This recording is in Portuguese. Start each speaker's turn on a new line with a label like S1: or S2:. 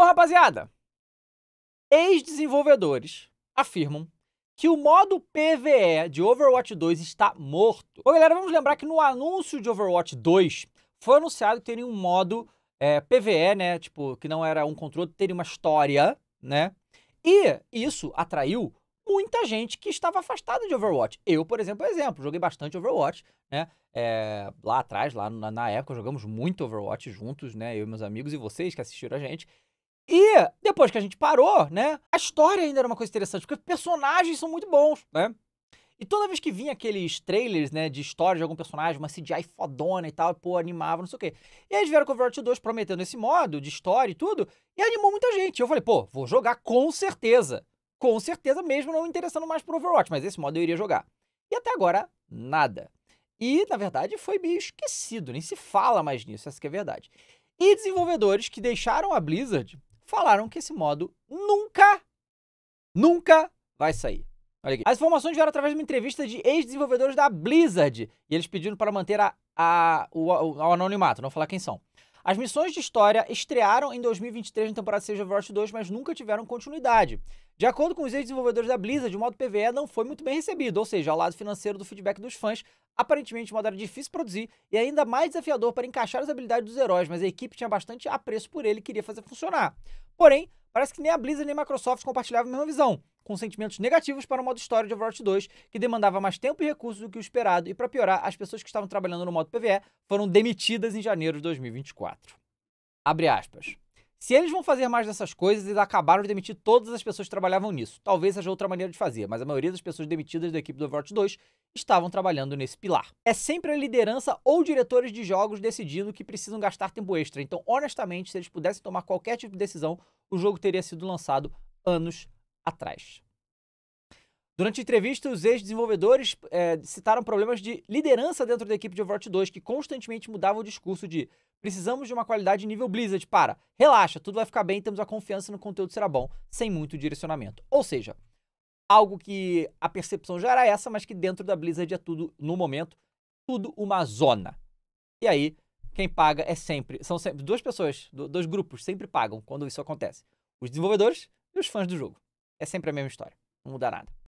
S1: Bom, rapaziada, ex-desenvolvedores afirmam que o modo PVE de Overwatch 2 está morto. Bom, galera, vamos lembrar que no anúncio de Overwatch 2 foi anunciado que teria um modo é, PVE, né? Tipo, que não era um controle, teria uma história, né? E isso atraiu muita gente que estava afastada de Overwatch. Eu, por exemplo, exemplo, joguei bastante Overwatch, né? É, lá atrás, lá na, na, época, jogamos muito Overwatch juntos, né? Eu e meus amigos e vocês que assistiram a gente. E depois que a gente parou, né? A história ainda era uma coisa interessante, porque os personagens são muito bons, né? E toda vez que vinha aqueles trailers, né, de história de algum personagem, uma CGI fodona e tal, pô, animava, não sei o quê. E eles vieram com o Overwatch 2 prometendo esse modo de história e tudo, e animou muita gente. Eu falei, pô, vou jogar com certeza. Com certeza, mesmo não interessando mais pro Overwatch, mas esse modo eu iria jogar. E até agora, nada. E, na verdade, foi meio esquecido, nem se fala mais nisso, essa que é a verdade. E desenvolvedores que deixaram a Blizzard falaram que esse modo nunca, nunca vai sair. Olha aqui. As informações vieram através de uma entrevista de ex-desenvolvedores da Blizzard e eles pediram para manter a, a, o, o, o anonimato, não falar quem são. As missões de história estrearam em 2023 na temporada 6 de Overwatch 2, mas nunca tiveram continuidade. De acordo com os ex-desenvolvedores da Blizzard, o modo PvE não foi muito bem recebido, ou seja, ao lado financeiro do feedback dos fãs, aparentemente o modo era difícil de produzir e ainda mais desafiador para encaixar as habilidades dos heróis, mas a equipe tinha bastante apreço por ele e queria fazer funcionar. Porém, Parece que nem a Blizzard nem a Microsoft compartilhavam a mesma visão, com sentimentos negativos para o modo história de Overwatch 2, que demandava mais tempo e recursos do que o esperado, e para piorar, as pessoas que estavam trabalhando no modo PvE foram demitidas em janeiro de 2024. Abre aspas. Se eles vão fazer mais dessas coisas, eles acabaram de demitir todas as pessoas que trabalhavam nisso. Talvez seja outra maneira de fazer, mas a maioria das pessoas demitidas da equipe do Overwatch 2 estavam trabalhando nesse pilar. É sempre a liderança ou diretores de jogos decidindo que precisam gastar tempo extra. Então, honestamente, se eles pudessem tomar qualquer tipo de decisão, o jogo teria sido lançado anos atrás. Durante entrevistas, os ex-desenvolvedores é, citaram problemas de liderança dentro da equipe de Overwatch 2, que constantemente mudava o discurso de precisamos de uma qualidade nível Blizzard para relaxa, tudo vai ficar bem, temos a confiança no conteúdo será bom, sem muito direcionamento. Ou seja, algo que a percepção já era essa, mas que dentro da Blizzard é tudo, no momento, tudo uma zona. E aí, quem paga é sempre, são sempre duas pessoas, dois grupos sempre pagam quando isso acontece. Os desenvolvedores e os fãs do jogo. É sempre a mesma história, não muda nada.